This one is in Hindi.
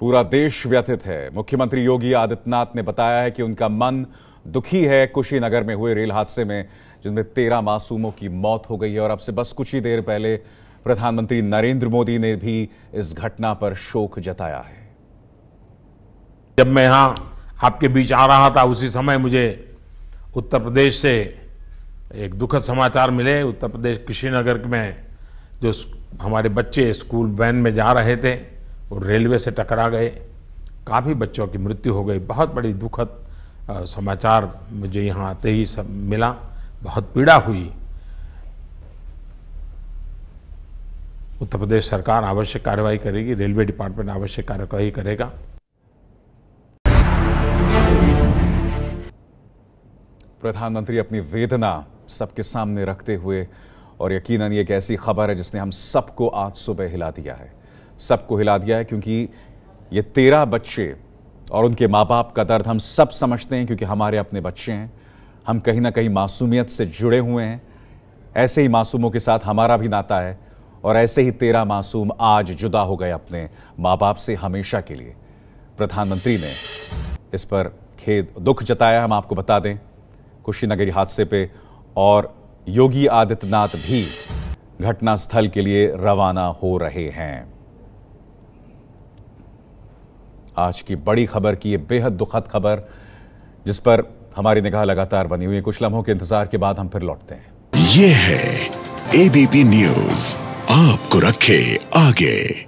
पूरा देश व्यथित है मुख्यमंत्री योगी आदित्यनाथ ने बताया है कि उनका मन दुखी है कुशीनगर में हुए रेल हादसे में जिसमें तेरह मासूमों की मौत हो गई है और अब से बस कुछ ही देर पहले प्रधानमंत्री नरेंद्र मोदी ने भी इस घटना पर शोक जताया है जब मैं यहां आपके बीच आ रहा था उसी समय मुझे उत्तर प्रदेश से एक दुखद समाचार मिले उत्तर प्रदेश कुशीनगर में जो हमारे बच्चे स्कूल वैन में जा रहे थे वो रेलवे से टकरा गए काफ़ी बच्चों की मृत्यु हो गई बहुत बड़ी दुखद समाचार मुझे यहाँ आते ही सब मिला बहुत पीड़ा हुई उत्तर प्रदेश सरकार आवश्यक कार्रवाई करेगी रेलवे डिपार्टमेंट आवश्यक कार्रवाई करेगा प्रधानमंत्री अपनी वेदना सबके सामने रखते हुए और यकीनन ये एक ऐसी खबर है जिसने हम सबको आज सुबह हिला दिया है सबको हिला दिया है क्योंकि ये तेरह बच्चे और उनके माँ बाप का दर्द हम सब समझते हैं क्योंकि हमारे अपने बच्चे हैं हम कहीं ना कहीं मासूमियत से जुड़े हुए हैं ऐसे ही मासूमों के साथ हमारा भी नाता है और ऐसे ही तेरह मासूम आज जुदा हो गए अपने माँ बाप से हमेशा के लिए प्रधानमंत्री ने इस पर खेद दुख जताया हम आपको बता दें कुशीनगरी हादसे पे और योगी आदित्यनाथ भी घटनास्थल के लिए रवाना हो रहे हैं आज की बड़ी खबर की ये बेहद दुखद खबर जिस पर हमारी निगाह लगातार बनी हुई है कुछ लम्हों के इंतजार के बाद हम फिर लौटते हैं ये है एबीपी न्यूज आपको रखे आगे